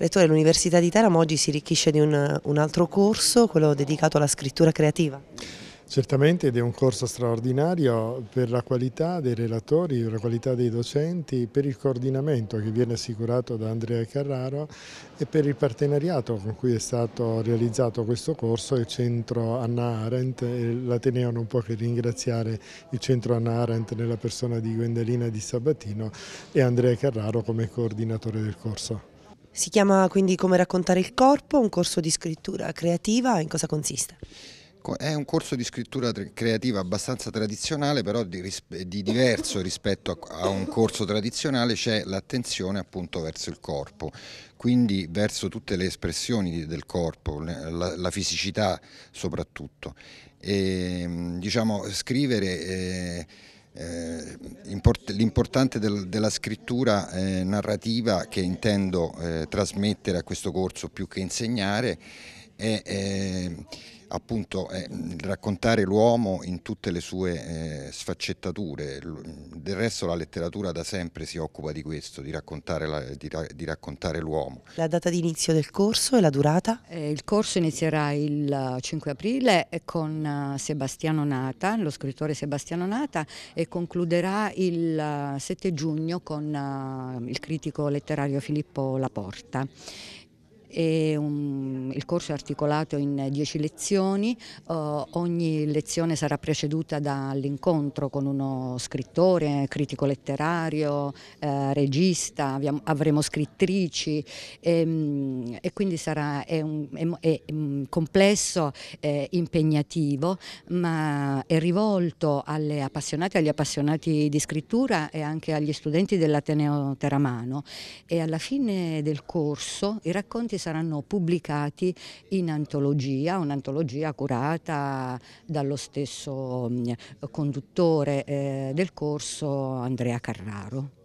Rettore, l'Università di Teramo oggi si arricchisce di un, un altro corso, quello dedicato alla scrittura creativa. Certamente ed è un corso straordinario per la qualità dei relatori, per la qualità dei docenti, per il coordinamento che viene assicurato da Andrea Carraro e per il partenariato con cui è stato realizzato questo corso il centro Anna Arendt l'Ateneo non può che ringraziare il centro Anna Arendt nella persona di Gwendalina Di Sabatino e Andrea Carraro come coordinatore del corso. Si chiama quindi Come raccontare il corpo, un corso di scrittura creativa, in cosa consiste? È un corso di scrittura creativa abbastanza tradizionale, però di, di diverso rispetto a, a, un corso tradizionale c'è l'attenzione appunto verso il corpo, quindi verso tutte le espressioni del corpo, la, la fisicità soprattutto. E, ehm, diciamo, scrivere... Eh, eh, l'importante della scrittura eh, narrativa che intendo eh, trasmettere a questo corso più che insegnare è eh, appunto eh, raccontare l'uomo in tutte le sue eh, sfaccettature. Mm, del resto la letteratura da sempre si occupa di questo, di raccontare, l'uomo. La, data di inizio del corso e la durata? Eh, il corso inizierà il 5 eh, aprile eh, con eh, Sebastiano Nata, lo scrittore Sebastiano Nata e concluderà il 7 giugno con uh, il critico letterario Filippo Laporta. È un il corso è articolato in 10 eh, lezioni, eh, ogni lezione sarà preceduta dall'incontro con uno scrittore, critico letterario, eh, regista, avremo scrittrici e, ehm, e quindi sarà è un, è, è un mm, complesso, impegnativo, ma è rivolto alle appassionate, agli appassionati di scrittura e anche agli studenti dell'Ateneo Teramano e alla fine del corso i racconti saranno pubblicati pubblicati in antologia, un'antologia curata dallo stesso mm, conduttore eh, del corso Andrea Carraro.